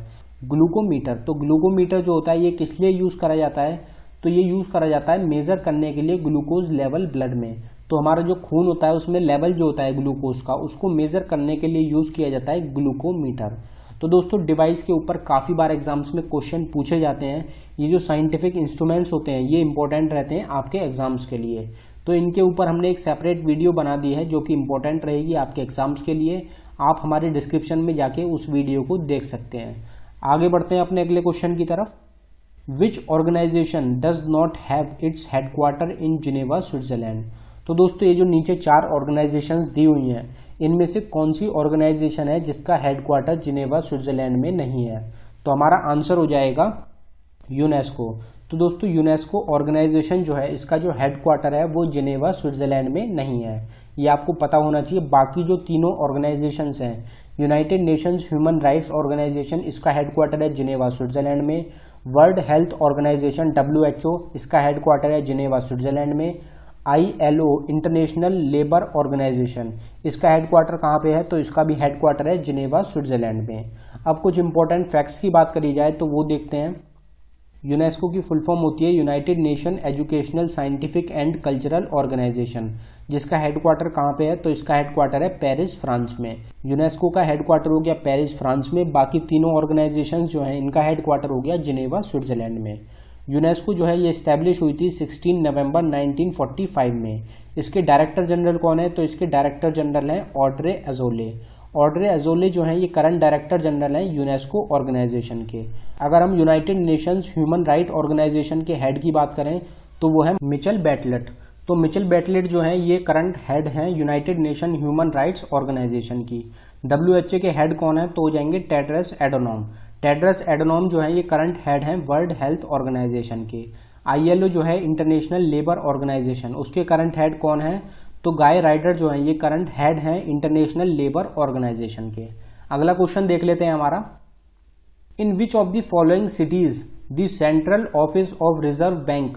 ग्लूकोमीटर तो ग्लूकोमीटर जो होता है ये किस लिए यूज़ करा जाता है तो ये यूज़ करा जाता है मेज़र करने के लिए ग्लूकोज लेवल ब्लड में तो हमारा जो खून होता है उसमें लेवल जो होता है ग्लूकोज का उसको मेज़र करने के लिए यूज़ किया जाता है ग्लूकोमीटर तो दोस्तों डिवाइस के ऊपर काफ़ी बार एग्जाम्स में क्वेश्चन पूछे जाते हैं ये जो साइंटिफिक इंस्ट्रूमेंट्स होते हैं ये इंपॉर्टेंट रहते हैं आपके एग्जाम्स के लिए तो इनके ऊपर हमने एक सेपरेट वीडियो बना दी है जो कि इंपॉर्टेंट रहेगी आपके एग्जाम्स के लिए आप हमारे डिस्क्रिप्शन में जाके उस वीडियो को देख सकते हैं आगे बढ़ते हैं अपने अगले क्वेश्चन की तरफ which organisation does not have its headquarter in Geneva Switzerland तो दोस्तों ये जो नीचे चार ऑर्गेनाइजेशंस दी हुई हैं इनमें से कौन सी ऑर्गेनाइजेशन है जिसका हेडक्वार्टर जिनेवा स्विट्जरलैंड में नहीं है तो हमारा आंसर हो जाएगा यूनेस्को तो दोस्तों यूनेस्को ऑर्गेनाइजेशन जो है इसका जो हेडक्वार्टर है वो जिनेवा स्विट्जरलैंड में नहीं है ये आपको पता होना चाहिए बाकी जो तीनों ऑर्गेनाइजेशन हैं United Nations human rights organisation इसका हेडक्वार्टर है जिनेवा स्विट्जरलैंड में वर्ल्ड हेल्थ ऑर्गेनाइजेशन डब्ल्यू इसका हेडक्वार्टर है जिनेवा स्विट्जरलैंड में आईएलओ इंटरनेशनल लेबर ऑर्गेनाइजेशन इसका हेडक्वार्टर कहाँ पे है तो इसका भी हेडक्वार्टर है जिनेवा स्विट्जरलैंड में अब कुछ इंपॉर्टेंट फैक्ट्स की बात करी जाए तो वो देखते हैं यूनेस्को की फुल फॉर्म होती है United Nation educational scientific and cultural organisation जिसका हेडक्वार्टर कहाँ पे है तो इसका हेडक्वार्टर है पेरिस फ्रांस में यूनेस्को का हेडक्वार्टर हो गया पेरिस फ्रांस में बाकी तीनों ऑर्गेनाइजेशंस जो हैं इनका हेडक्वार्टर हो गया जिनेवा स्विट्जरलैंड में यूनेस्को जो है ये इस्टेब्लिश हुई थी 16 नवंबर 1945 में इसके डायरेक्टर जनरल कौन है तो इसके डायरेक्टर जनरल हैं ऑड्रे अजोले ऑड्रे अजोले जो हैं ये करंट डायरेक्टर जनरल हैं यूनेस्को ऑर्गेनाइजेशन के अगर हम United Nations human right organisation के हेड की बात करें तो वो है मिचल बैटलेट तो मिचल बैटलेट जो है ये करंट हेड हैं United Nation human rights organisation की डब्ल्यू के हेड कौन है तो हो जाएंगे टेटरस एडोनॉम टेड्रस एडोनोम जो है ये करंट हेड हैं वर्ल्ड हेल्थ ऑर्गेनाइजेशन के आईएलओ जो है इंटरनेशनल लेबर ऑर्गेनाइजेशन उसके करंट हेड कौन है तो गाय राइडर जो है ये करंट हेड हैं इंटरनेशनल लेबर ऑर्गेनाइजेशन के अगला क्वेश्चन देख लेते हैं हमारा in which of the following cities the central office of reserve bank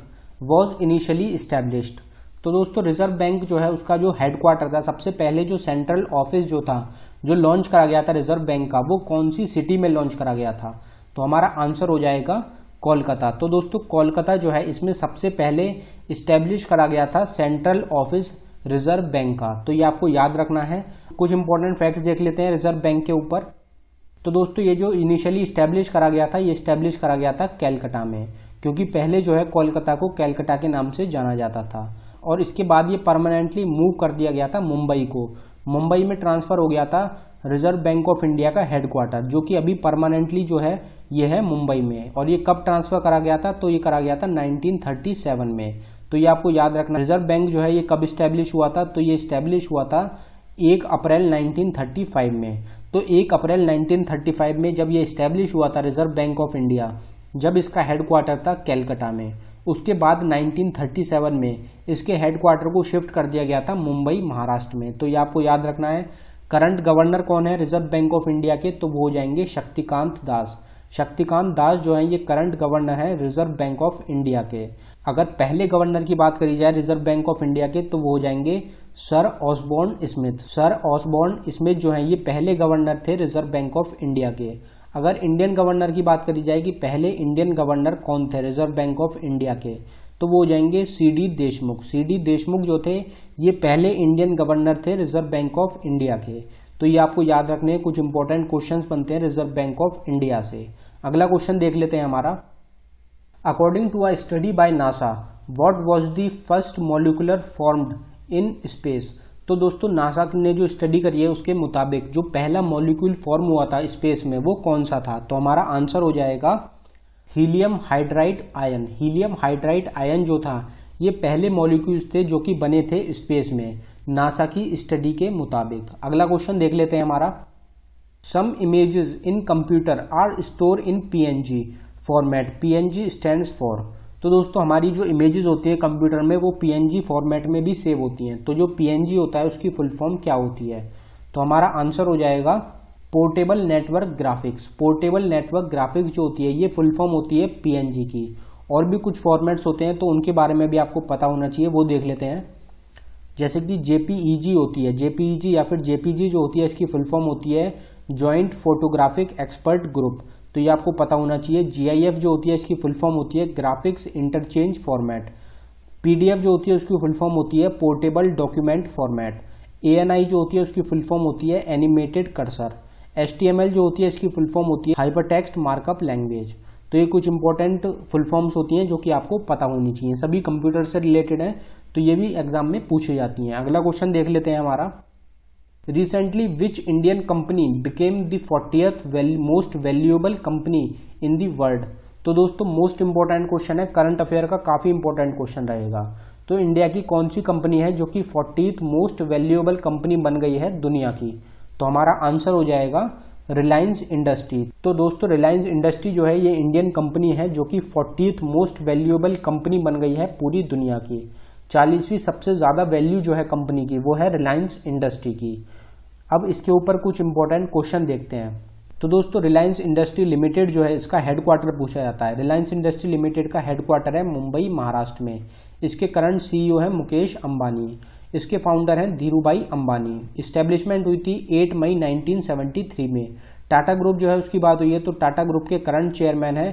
was initially established तो दोस्तों रिजर्व बैंक जो है उसका जो हेडक्वार्टर था सबसे पहले जो सेंट्रल ऑफिस जो था जो लॉन्च करा गया था रिजर्व बैंक का वो कौन सी सिटी में लॉन्च करा गया था तो हमारा आंसर हो जाएगा कोलकाता तो दोस्तों कोलकाता जो है इसमें सबसे पहले इस्टेब्लिश करा गया था सेंट्रल ऑफिस रिजर्व बैंक का तो ये आपको याद रखना है कुछ इंपॉर्टेंट फैक्ट्स देख लेते हैं रिजर्व बैंक के ऊपर तो दोस्तों ये जो इनिशियली इस्टेब्लिश करा गया था ये इस्टेब्लिश करा गया था कैलकटा में क्योंकि पहले जो है कोलकाता को कैलकटा के नाम से जाना जाता था और इसके बाद ये परमानेंटली मूव कर दिया गया था मुंबई को मुंबई में ट्रांसफ़र हो गया था रिजर्व बैंक ऑफ इंडिया का हेडक्वार्टर जो कि अभी परमानेंटली जो है ये है मुंबई में और ये कब ट्रांसफ़र करा गया था तो ये करा गया था 1937 में तो ये आपको याद रखना रिजर्व बैंक जो है ये कब इस्टेब्लिश हुआ था तो ये इस्टेब्लिश हुआ था एक अप्रैल 1935 में तो एक अप्रैल 1935 में जब ये इस्टेब्लिश हुआ था रिजर्व बैंक ऑफ इंडिया जब इसका हेडक्वार्टर था कैलकटा में उसके बाद 1937 में इसके हेडक्वार्टर को शिफ्ट कर दिया गया था मुंबई महाराष्ट्र में तो ये आपको याद रखना है करंट गवर्नर कौन है रिजर्व बैंक ऑफ इंडिया के तो वो हो जाएंगे शक्तिकांत दास शक्तिकांत दास जो है ये करंट गवर्नर है रिजर्व बैंक ऑफ इंडिया के अगर पहले गवर्नर की बात करी जाए रिजर्व बैंक ऑफ इंडिया के तो वो हो जाएंगे Sir Osborne Smith Sir Osborne Smith जो है ये पहले गवर्नर थे रिजर्व बैंक ऑफ इंडिया के अगर इंडियन गवर्नर की बात करी जाए कि पहले इंडियन गवर्नर कौन थे रिजर्व बैंक ऑफ इंडिया के तो वो हो जाएंगे C D Deshmukh C D Deshmukh जो थे ये पहले इंडियन गवर्नर थे रिजर्व बैंक ऑफ इंडिया के तो ये आपको याद रखने कुछ इंपॉर्टेंट क्वेश्चंस बनते हैं रिजर्व बैंक ऑफ इंडिया से अगला क्वेश्चन देख लेते हैं हमारा according to a study by NASA what was the first molecular formed in space तो दोस्तों नासा ने जो स्टडी करी है उसके मुताबिक जो पहला मॉलिक्यूल फॉर्म हुआ था स्पेस में वो कौन सा था तो हमारा आंसर हो जाएगा helium hydride ion helium hydride ion जो था ये पहले मॉलिक्यूल्स थे जो कि बने थे स्पेस में नासा की स्टडी के मुताबिक अगला क्वेश्चन देख लेते हैं हमारा some images in computer are store in PNG format PNG stands for तो दोस्तों हमारी जो इमेजेस होती है कंप्यूटर में वो पीएनजी फॉर्मेट में भी सेव होती हैं तो जो पीएनजी होता है उसकी फुल फॉर्म क्या होती है तो हमारा आंसर हो जाएगा portable network graphics portable network graphics जो होती है ये फुल फॉर्म होती है पीएनजी की और भी कुछ फॉर्मेट्स होते हैं तो उनके बारे में भी आपको पता होना चाहिए वो देख लेते हैं जैसे कि जेपीईजी e होती है जेपीईजी e या फिर जेपीजी जो होती है इसकी फुल फॉर्म होती है ज्वाइंट फोटोग्राफिक एक्सपर्ट ग्रुप तो ये आपको पता होना चाहिए जीआईएफ जो होती है इसकी फुल फॉर्म होती है ग्राफिक्स इंटरचेंज फॉर्मेट पीडीएफ जो होती है उसकी फुल फॉर्म होती है पोर्टेबल डॉक्यूमेंट फॉर्मेट एएनआई जो होती है उसकी फुल फॉर्म होती है एनिमेटेड कर्सर एचटीएमएल जो होती है इसकी फुल फॉर्म होती है हाइपर टेक्स्ट मार्कअप लैंग्वेज तो ये कुछ इंपॉर्टेंट फुल फॉर्म्स होती हैं जो कि आपको पता होनी चाहिए सभी कंप्यूटर से रिलेटेड हैं तो ये भी एग्जाम में पूछी जाती हैं अगला क्वेश्चन देख लेते हैं हमारा recently which Indian company became the 40th most valuable company in the world तो दोस्तों मोस्ट इंपॉर्टेंट क्वेश्चन है करंट अफेयर का काफी इंपॉर्टेंट क्वेश्चन रहेगा तो इंडिया की कौन सी कंपनी है जो कि फोर्टीथ मोस्ट वैल्यूएबल कंपनी बन गई है दुनिया की तो हमारा आंसर हो जाएगा रिलायंस इंडस्ट्री तो दोस्तों रिलायंस इंडस्ट्री जो है ये इंडियन कंपनी है जो कि फोर्टीथ मोस्ट वैल्यूएबल कंपनी बन गई है पूरी दुनिया की चालीसवीं सबसे ज़्यादा वैल्यू जो है कंपनी की वो है रिलायंस इंडस्ट्री की अब इसके ऊपर कुछ इंपॉर्टेंट क्वेश्चन देखते हैं तो दोस्तों रिलायंस इंडस्ट्री लिमिटेड जो है इसका हेडक्वार्टर पूछा जाता है रिलायंस इंडस्ट्री लिमिटेड का हेडक्वार्टर है मुंबई महाराष्ट्र में इसके करंट सीईओ है मुकेश अंबानी इसके फाउंडर हैं धीरूभाई अंबानी इस्टेब्लिशमेंट हुई थी 8 मई 1973 में टाटा ग्रुप जो है उसकी बात हुई है तो टाटा ग्रुप के करंट चेयरमैन है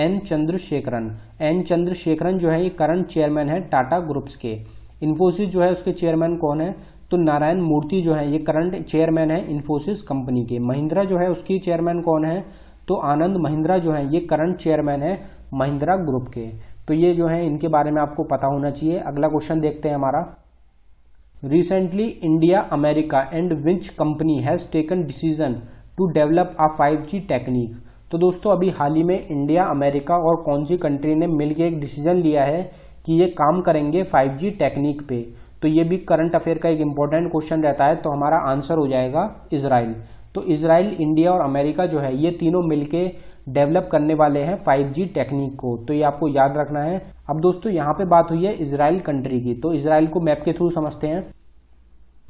एन चंद्रशेखरन एन चंद्रशेखरन जो है ये करंट चेयरमैन है टाटा ग्रुप्स के इन्फोसिस जो है उसके चेयरमैन कौन है तो नारायण मूर्ति जो है ये करंट चेयरमैन है इन्फोसिस कंपनी के महिंद्रा जो है उसकी चेयरमैन कौन है तो आनंद महिंद्रा जो है ये करंट चेयरमैन है महिंद्रा ग्रुप के तो ये जो है इनके बारे में आपको पता होना चाहिए अगला क्वेश्चन देखते हैं हमारा recently India America and which company has taken decision to develop a G technique तो दोस्तों अभी हाल ही में इंडिया अमेरिका और कौन सी कंट्री ने मिलकर एक डिसीजन लिया है कि ये काम करेंगे 5G टेक्निक पे तो ये भी करंट अफेयर का एक इम्पॉर्टेंट क्वेश्चन रहता है तो हमारा आंसर हो जाएगा इसराइल तो इसराइल इंडिया और अमेरिका जो है ये तीनों मिलके डेवलप करने वाले हैं 5G टेक्निक को तो ये आपको याद रखना है अब दोस्तों यहाँ पे बात हुई है इसराइल कंट्री की तो इसराइल को मैप के थ्रू समझते हैं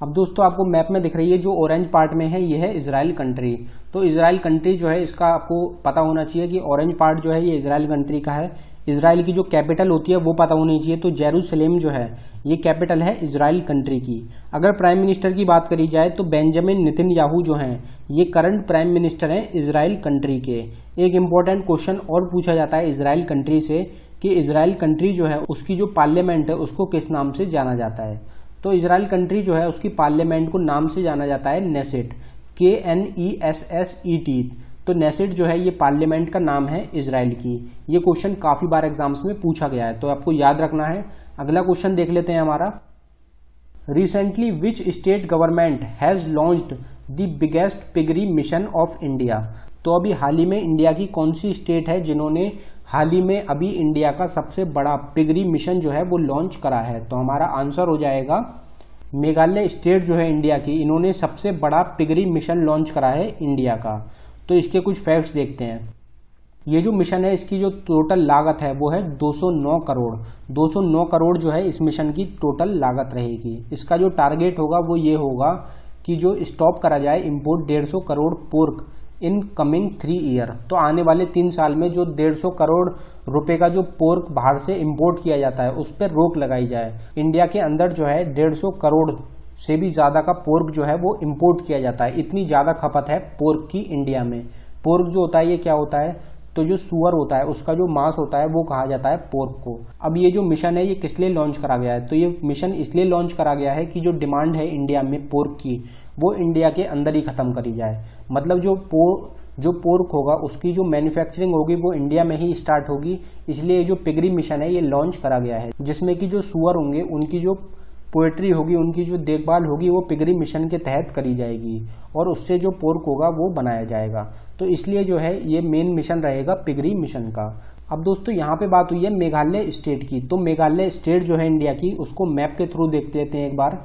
अब दोस्तों आपको मैप में दिख रही है जो ऑरेंज पार्ट में है ये है इसराइल कंट्री तो इसराइल कंट्री जो है इसका आपको पता होना चाहिए कि ऑरेंज पार्ट जो है ये इसराइल कंट्री का है इसराइल की जो कैपिटल होती है वो पता होनी चाहिए तो जेरूसलेम जो है ये कैपिटल है इसराइल कंट्री की अगर प्राइम मिनिस्टर की बात करी जाए तो बेंजामिन नितिन याहू जो हैं ये करंट प्राइम मिनिस्टर हैं इसराइल कंट्री के एक इम्पॉर्टेंट क्वेश्चन और पूछा जाता है इसराइल कंट्री से कि इसराइल कंट्री जो है उसकी जो पार्लियामेंट है उसको किस नाम से जाना जाता है तो इसराइल कंट्री जो है उसकी पार्लियामेंट को नाम से जाना जाता है नेसेट के N E S S E T तो नेसेट जो है ये पार्लियामेंट का नाम है इसराइल की ये क्वेश्चन काफ़ी बार एग्जाम्स में पूछा गया है तो आपको याद रखना है अगला क्वेश्चन देख लेते हैं हमारा recently which state government has launched the biggest piggery mission of India तो अभी हाल ही में इंडिया की कौन सी स्टेट है जिन्होंने हाल ही में अभी इंडिया का सबसे बड़ा पिगरी मिशन जो है वो लॉन्च करा है तो हमारा आंसर हो जाएगा मेघालय स्टेट जो है इंडिया की इन्होंने सबसे बड़ा पिगरी मिशन लॉन्च करा है इंडिया का तो इसके कुछ फैक्ट्स देखते हैं ये जो मिशन है इसकी जो टोटल लागत है वो है 209 करोड़ 209 करोड़ जो है इस मिशन की टोटल लागत रहेगी इसका जो टारगेट होगा वो ये होगा कि जो स्टॉप करा जाए import 150 crore pork in coming three year तो आने वाले तीन साल में जो 150 करोड़ रुपए का जो पोर्क बाहर से इंपोर्ट किया जाता है उस पर रोक लगाई जाए इंडिया के अंदर जो है डेढ़ करोड़ से भी ज़्यादा का पोर्क जो है वो इम्पोर्ट किया जाता है इतनी ज़्यादा खपत है पोर्क की इंडिया में पोर्क जो होता है ये क्या होता है तो जो सुअर होता है उसका जो मास होता है वो कहा जाता है पोर्क को अब ये जो मिशन है ये किस लिए लॉन्च करा गया है तो ये मिशन इसलिए लॉन्च करा गया है कि जो डिमांड है इंडिया में पोर्क की वो इंडिया के अंदर ही खत्म करी जाए मतलब जो पो जो पोर्क होगा उसकी जो मैन्युफैक्चरिंग होगी वो इंडिया में ही स्टार्ट होगी इसलिए जो पिगरी मिशन है ये लॉन्च करा गया है जिसमें कि जो सुअर होंगे उनकी जो पोएट्री होगी उनकी जो देखभाल होगी वो पिगरी मिशन के तहत करी जाएगी और उससे जो पोर्क होगा वो बनाया जाएगा तो इसलिए जो है ये मेन मिशन रहेगा पिगरी मिशन का अब दोस्तों यहाँ पे बात हुई है मेघालय स्टेट की तो मेघालय स्टेट जो है इंडिया की उसको मैप के थ्रू देख लेते हैं एक बार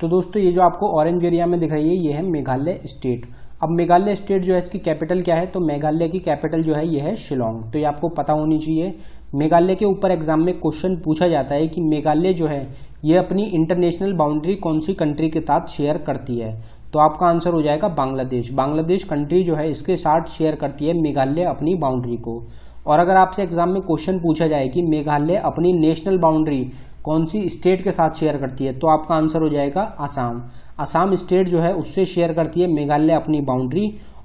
तो दोस्तों ये जो आपको ऑरेंज एरिया में दिख रही है ये है मेघालय स्टेट अब मेघालय स्टेट जो है इसकी कैपिटल क्या है तो मेघालय की कैपिटल जो है ये है शिलोंग तो ये आपको पता होनी चाहिए मेघालय के ऊपर एग्जाम में क्वेश्चन पूछा जाता है कि मेघालय जो है ये अपनी इंटरनेशनल बाउंड्री कौन सी कंट्री के साथ शेयर करती है तो आपका आंसर हो जाएगा बांग्लादेश बांग्लादेश कंट्री जो है इसके साथ शेयर करती है मेघालय अपनी बाउंड्री को और अगर आपसे एग्जाम में क्वेश्चन पूछा जाए कि मेघालय अपनी नेशनल बाउंड्री कौन सी स्टेट के साथ शेयर करती है तो आपका आंसर हो जाएगा आसाम असम स्टेट जो है उससे शेयर करती है मेघालय अपनी बाउंड्री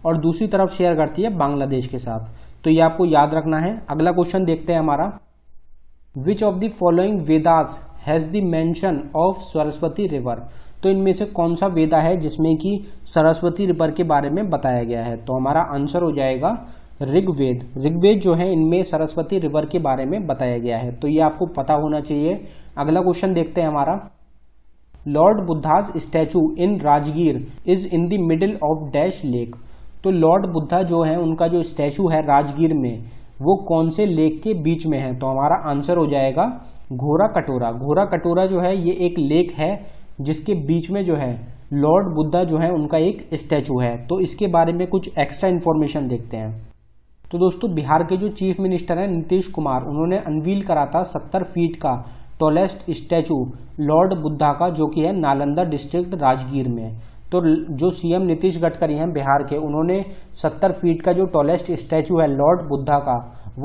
और दूसरी तरफ शेयर करती है बांग्लादेश के साथ तो ये आपको याद रखना है अगला क्वेश्चन देखते हैं हमारा which of the following Vedas has the mention of Saraswati river तो इनमें से कौन सा वेदा है जिसमें कि सरस्वती रिवर के बारे में बताया गया है तो हमारा आंसर हो जाएगा ऋग्वेद ऋग्वेद जो है इनमें सरस्वती रिवर के बारे में बताया गया है तो ये आपको पता होना चाहिए अगला क्वेश्चन देखते हैं हमारा Lord Buddha's statue in Rajgir is in the middle of dash lake तो लॉर्ड बुद्धा जो है उनका जो स्टैचू है राजगीर में वो कौन से लेक के बीच में है तो हमारा आंसर हो जाएगा घोरा कटोरा घोरा कटोरा जो है ये एक लेक है जिसके बीच में जो है लॉर्ड बुद्धा जो है उनका एक स्टैचू है तो इसके बारे में कुछ एक्स्ट्रा इन्फॉर्मेशन देखते हैं तो दोस्तों बिहार के जो चीफ मिनिस्टर हैं नीतीश कुमार उन्होंने अनवील करा था सत्तर फीट का टोलेस्ट स्टैचू लॉर्ड बुद्धा का जो कि है नालंदा डिस्ट्रिक्ट राजगीर में तो जो सीएम नीतीश गडकरी हैं बिहार के उन्होंने 70 फीट का जो टोलेस्ट स्टैचू है लॉर्ड बुद्धा का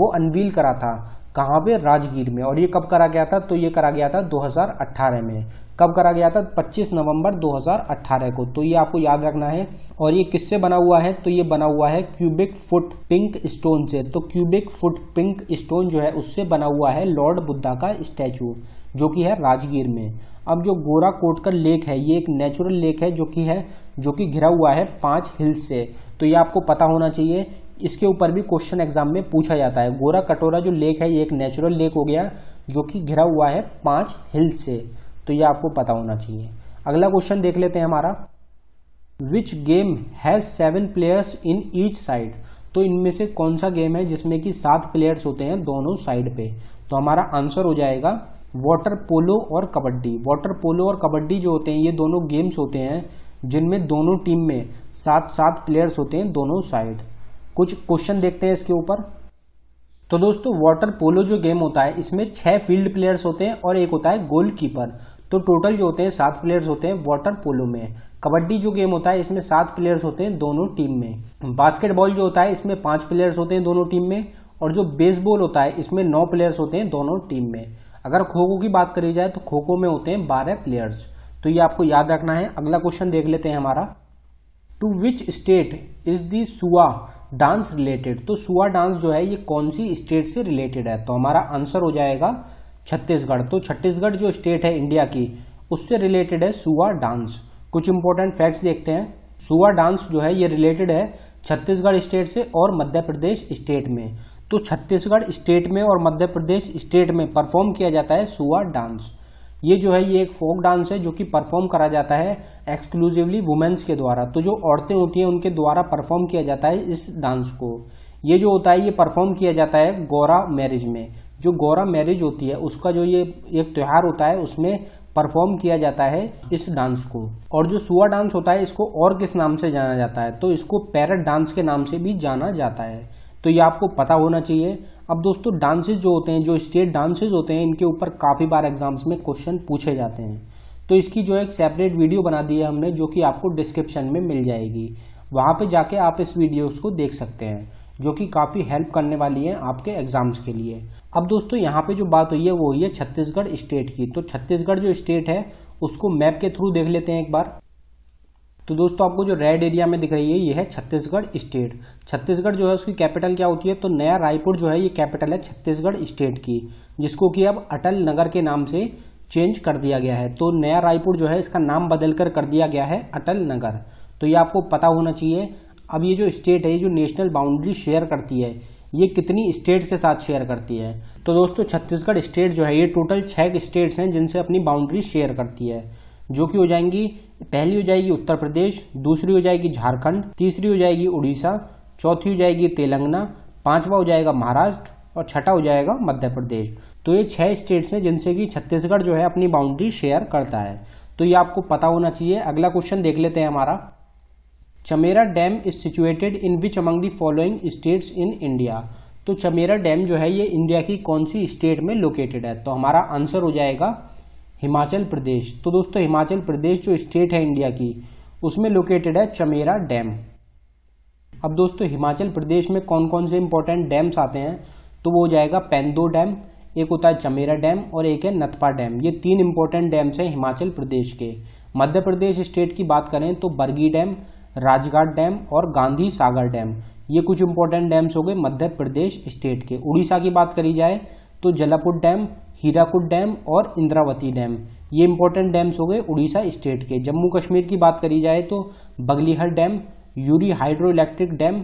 वो अनवील करा था कहाँ पे राजगीर में और ये कब करा गया था तो ये करा गया था 2018 में कब करा गया था 25 नवंबर 2018 को तो ये आपको याद रखना है और ये किससे बना हुआ है तो ये बना हुआ है क्यूबिक फुट पिंक स्टोन से तो क्यूबिक फुट पिंक स्टोन जो है उससे बना हुआ है लॉर्ड बुद्धा का स्टैचू जो कि है राजगीर में अब जो गोरा कोटकर लेक है ये एक नेचुरल लेक है जो कि है जो कि घिरा हुआ है पांच हिल्स से तो ये आपको पता होना चाहिए इसके ऊपर भी क्वेश्चन एग्जाम में पूछा जाता है गोरा कटोरा जो लेक है ये एक नेचुरल लेक हो गया जो कि घिरा हुआ है पांच हिल्स से तो ये आपको पता होना चाहिए अगला क्वेश्चन देख लेते हैं हमारा which game has seven players in each side तो इनमें से कौन सा गेम है जिसमें कि सात प्लेयर्स होते हैं दोनों साइड पे तो हमारा आंसर हो जाएगा वाटर पोलो और कबड्डी वाटर पोलो और कबड्डी जो होते हैं ये दोनों गेम्स होते हैं जिनमें दोनों टीम में सात सात प्लेयर्स होते हैं दोनों साइड कुछ क्वेश्चन देखते हैं इसके ऊपर तो दोस्तों वाटर पोलो जो गेम होता है इसमें छह फील्ड प्लेयर्स होते हैं और एक होता है गोलकीपर तो टोटल जो होते हैं सात प्लेयर्स होते हैं वाटर पोलो में कबड्डी जो गेम होता है इसमें सात प्लेयर्स होते हैं दोनों टीम में बास्केटबॉल जो होता है इसमें पांच प्लेयर्स होते हैं दोनों टीम में और जो बेसबॉल होता है इसमें नौ प्लेयर्स होते हैं दोनों टीम में अगर खो खो की बात करी जाए तो खो खो में होते हैं बारह प्लेयर्स तो ये आपको याद रखना है अगला क्वेश्चन देख लेते हैं हमारा to which state is Sua dance related तो सुआ डांस जो है ये कौन सी स्टेट से रिलेटेड है तो हमारा आंसर हो जाएगा छत्तीसगढ़ तो छत्तीसगढ़ जो स्टेट है इंडिया की उससे रिलेटेड है सुआ डांस कुछ इंपॉर्टेंट फैक्ट्स देखते हैं सुआ डांस जो है ये रिलेटेड है छत्तीसगढ़ स्टेट से और मध्य प्रदेश स्टेट में तो छत्तीसगढ़ स्टेट में और मध्य प्रदेश स्टेट में परफॉर्म किया जाता है सुआ डांस ये जो है ये एक फोक डांस है जो कि परफॉर्म करा जाता है एक्सक्लूसिवली वुमेन्स के द्वारा तो जो औरतें होती हैं उनके द्वारा परफॉर्म किया जाता है इस डांस को ये जो होता है ये परफॉर्म किया जाता है गौरा मैरिज में जो गौरा मैरिज होती है उसका जो ये एक त्यौहार होता है उसमें परफॉर्म किया जाता है इस डांस को और जो सुआ डांस होता है इसको और किस नाम से जाना जाता है तो इसको पैरट डांस के नाम से भी जाना जाता है तो ये आपको पता होना चाहिए अब दोस्तों डांसेज जो होते हैं जो स्टेट डांसेज होते हैं इनके ऊपर काफ़ी बार एग्जाम्स में क्वेश्चन पूछे जाते हैं तो इसकी जो एक सेपरेट वीडियो बना दी है हमने जो कि आपको डिस्क्रिप्शन में मिल जाएगी वहाँ पे जाके आप इस वीडियो को देख सकते हैं जो कि काफ़ी हेल्प करने वाली है आपके एग्जाम्स के लिए अब दोस्तों यहाँ पे जो बात हुई है वो हुई है छत्तीसगढ़ स्टेट की तो छत्तीसगढ़ जो स्टेट है उसको मैप के थ्रू देख लेते हैं एक बार तो दोस्तों आपको जो रेड एरिया में दिख रही है ये है छत्तीसगढ़ स्टेट छत्तीसगढ़ जो है उसकी कैपिटल क्या होती है तो नया रायपुर जो है ये कैपिटल है छत्तीसगढ़ स्टेट की जिसको कि अब अटल नगर के नाम से चेंज कर दिया गया है तो नया रायपुर जो है इसका नाम बदल कर कर दिया गया है अटल नगर तो ये आपको पता होना चाहिए अब ये जो स्टेट है ये जो नेशनल बाउंड्री शेयर करती है ये कितनी स्टेट के साथ शेयर करती है तो दोस्तों छत्तीसगढ़ स्टेट जो है ये टोटल छः स्टेट्स हैं जिनसे अपनी बाउंड्री शेयर करती है जो कि हो जाएंगी पहली हो जाएगी उत्तर प्रदेश दूसरी हो जाएगी झारखंड तीसरी हो जाएगी उड़ीसा चौथी हो जाएगी तेलंगाना पांचवा हो जाएगा महाराष्ट्र और छठा हो जाएगा मध्य प्रदेश तो ये छह स्टेट्स हैं जिनसे कि छत्तीसगढ़ जो है अपनी बाउंड्री शेयर करता है तो ये आपको पता होना चाहिए अगला क्वेश्चन देख लेते हैं हमारा Chamera dam is situated in which among the following states in India तो चमेरा डैम जो है ये इंडिया की कौन सी स्टेट में लोकेटेड है तो हमारा आंसर हो जाएगा हिमाचल प्रदेश तो दोस्तों हिमाचल प्रदेश जो स्टेट है इंडिया की उसमें लोकेटेड है चमेरा डैम अब दोस्तों हिमाचल प्रदेश में कौन कौन से इंपॉर्टेंट डैम्स आते हैं तो वो हो जाएगा पेंदो डैम एक होता है चमेरा डैम और एक है नथपा डैम ये तीन इंपॉर्टेंट डैम्स हैं हिमाचल प्रदेश के मध्य प्रदेश स्टेट की बात करें तो बरगी डैम राजघाट डैम और गांधी सागर डैम ये कुछ इंपॉर्टेंट डैम्स हो गए मध्य प्रदेश स्टेट के उड़ीसा की बात करी जाए तो जलापुट डैम हीराकुट डैम और इंद्रावती डैम ये इंपॉर्टेंट डैम्स हो गए उड़ीसा स्टेट के जम्मू कश्मीर की बात करी जाए तो Baglihar dam Uri hydro electric dam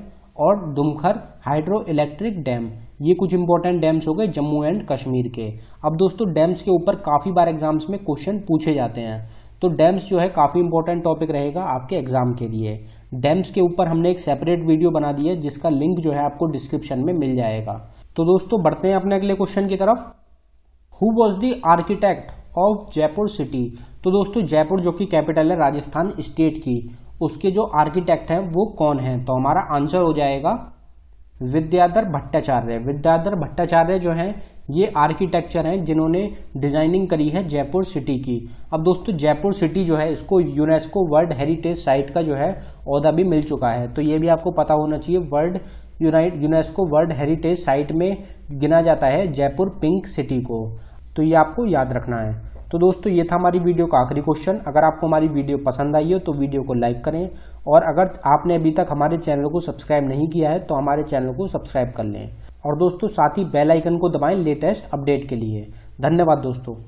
और दुमखर हाइड्रो इलेक्ट्रिक डैम ये कुछ इंपॉर्टेंट डैम्स हो गए जम्मू एंड कश्मीर के अब दोस्तों डैम्स के ऊपर काफ़ी बार एग्जाम्स में क्वेश्चन पूछे जाते हैं तो डैम्स जो है काफ़ी इंपॉर्टेंट टॉपिक रहेगा आपके एग्जाम के लिए डैम्स के ऊपर हमने एक सेपरेट वीडियो बना दी है जिसका लिंक जो है आपको डिस्क्रिप्शन में मिल जाएगा तो दोस्तों बढ़ते हैं अपने अगले क्वेश्चन की तरफ who was the architect of Jaipur city तो दोस्तों जयपुर जो कि कैपिटल है राजस्थान स्टेट की उसके जो आर्किटेक्ट हैं वो कौन हैं तो हमारा आंसर हो जाएगा विद्याधर भट्टाचार्य विद्याधर भट्टाचार्य जो हैं ये आर्किटेक्चर हैं जिन्होंने डिजाइनिंग करी है जयपुर सिटी की अब दोस्तों जयपुर सिटी जो है इसको यूनेस्को वर्ल्ड हेरिटेज साइट का जो है अहदा भी मिल चुका है तो ये भी आपको पता होना चाहिए world unite UNESCO world heritage site में गिना जाता है जयपुर पिंक सिटी को तो ये आपको याद रखना है तो दोस्तों ये था हमारी वीडियो का आखिरी क्वेश्चन अगर आपको हमारी वीडियो पसंद आई हो तो वीडियो को लाइक करें और अगर आपने अभी तक हमारे चैनल को सब्सक्राइब नहीं किया है तो हमारे चैनल को सब्सक्राइब कर लें और दोस्तों साथ ही बेल आइकन को दबाएं लेटेस्ट अपडेट के लिए धन्यवाद दोस्तों